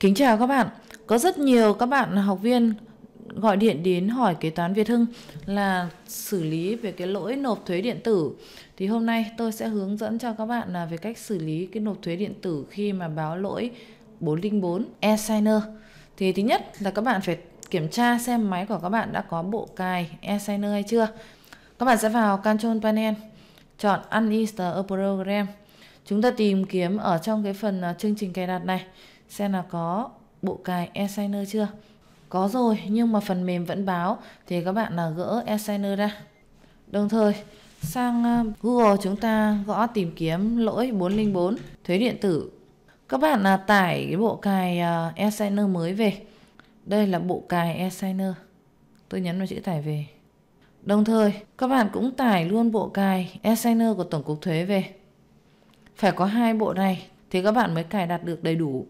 Kính chào các bạn, có rất nhiều các bạn học viên gọi điện đến hỏi kế toán Việt Hưng là xử lý về cái lỗi nộp thuế điện tử. Thì hôm nay tôi sẽ hướng dẫn cho các bạn là về cách xử lý cái nộp thuế điện tử khi mà báo lỗi 404 e-signer. Thì thứ nhất là các bạn phải kiểm tra xem máy của các bạn đã có bộ cài e-signer hay chưa. Các bạn sẽ vào Control Panel, chọn Uninstall a Program. Chúng ta tìm kiếm ở trong cái phần à, chương trình cài đặt này xem là có bộ cài e-signer chưa có rồi nhưng mà phần mềm vẫn báo thì các bạn là gỡ e-signer ra đồng thời sang ờ, Google chúng ta gõ tìm kiếm lỗi 404 thuế điện tử các bạn là tải cái bộ cài ờ, e-signer mới về đây là bộ cài e-signer tôi nhấn vào chữ tải về đồng thời các bạn cũng tải luôn bộ cài e-signer của tổng cục thuế về phải có hai bộ này thì các bạn mới cài đặt được đầy đủ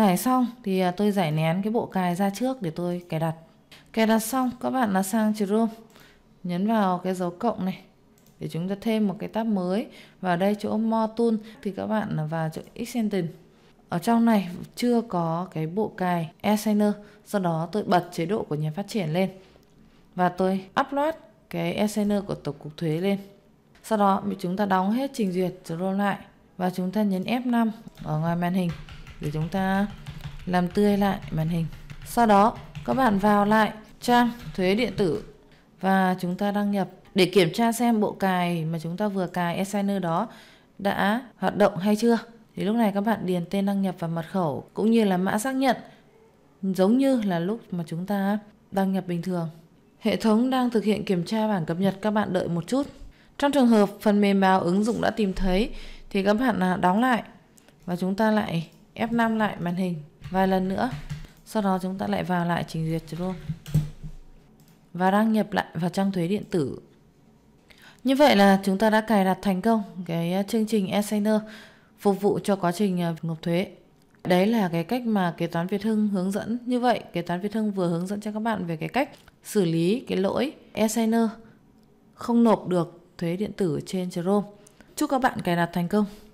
Giải xong thì à, tôi giải nén cái bộ cài ra trước để tôi cài đặt. Cài đặt xong các bạn là sang Chrome. Nhấn vào cái dấu cộng này để chúng ta thêm một cái tab mới. Và đây chỗ More Tool thì các bạn vào chỗ Extension. Ở trong này chưa có cái bộ cài Assigner. Sau đó tôi bật chế độ của nhà phát triển lên. Và tôi upload cái Assigner của Tổng cục Thuế lên. Sau đó chúng ta đóng hết trình duyệt, scroll lại và chúng ta nhấn F5 ở ngoài màn hình để chúng ta làm tươi lại màn hình sau đó các bạn vào lại trang thuế điện tử và chúng ta đăng nhập để kiểm tra xem bộ cài mà chúng ta vừa cài e-signer đó đã hoạt động hay chưa thì lúc này các bạn điền tên đăng nhập và mật khẩu cũng như là mã xác nhận giống như là lúc mà chúng ta đăng nhập bình thường hệ thống đang thực hiện kiểm tra bản cập nhật các bạn đợi một chút trong trường hợp phần mềm báo ứng dụng đã tìm thấy thì các bạn à, đóng lại và chúng ta lại F5 lại màn hình vài lần nữa. Sau đó chúng ta lại vào lại trình duyệt luôn và đăng nhập lại vào trang thuế điện tử. Như vậy là chúng ta đã cài đặt thành công cái à, chương trình e-signer phục vụ cho quá trình à, nộp thuế. Đấy là cái cách mà kế toán Việt Hưng hướng dẫn. Như vậy, kế toán Việt Hưng vừa hướng dẫn cho các bạn về cái cách xử lý cái lỗi e-signer không nộp được thuế điện tử trên Chrome. Chúc các bạn cài đặt thành công.